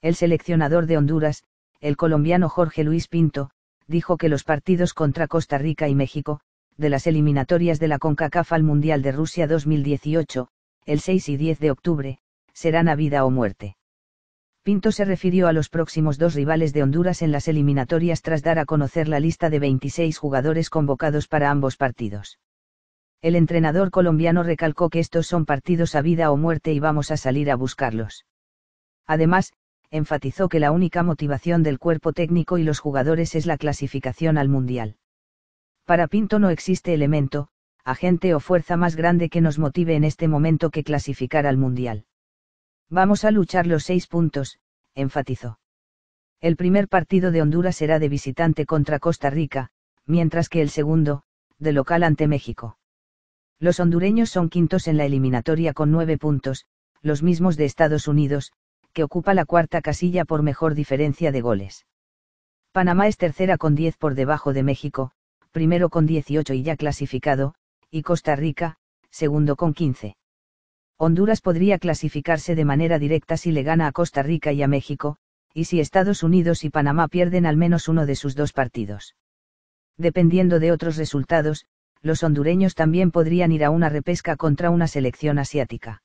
El seleccionador de Honduras, el colombiano Jorge Luis Pinto, dijo que los partidos contra Costa Rica y México, de las eliminatorias de la CONCACAF al Mundial de Rusia 2018, el 6 y 10 de octubre, serán a vida o muerte. Pinto se refirió a los próximos dos rivales de Honduras en las eliminatorias tras dar a conocer la lista de 26 jugadores convocados para ambos partidos. El entrenador colombiano recalcó que estos son partidos a vida o muerte y vamos a salir a buscarlos. Además, enfatizó que la única motivación del cuerpo técnico y los jugadores es la clasificación al Mundial. Para Pinto no existe elemento, agente o fuerza más grande que nos motive en este momento que clasificar al Mundial. Vamos a luchar los seis puntos, enfatizó. El primer partido de Honduras será de visitante contra Costa Rica, mientras que el segundo, de local ante México. Los hondureños son quintos en la eliminatoria con nueve puntos, los mismos de Estados Unidos, ocupa la cuarta casilla por mejor diferencia de goles. Panamá es tercera con 10 por debajo de México, primero con 18 y ya clasificado, y Costa Rica, segundo con 15. Honduras podría clasificarse de manera directa si le gana a Costa Rica y a México, y si Estados Unidos y Panamá pierden al menos uno de sus dos partidos. Dependiendo de otros resultados, los hondureños también podrían ir a una repesca contra una selección asiática.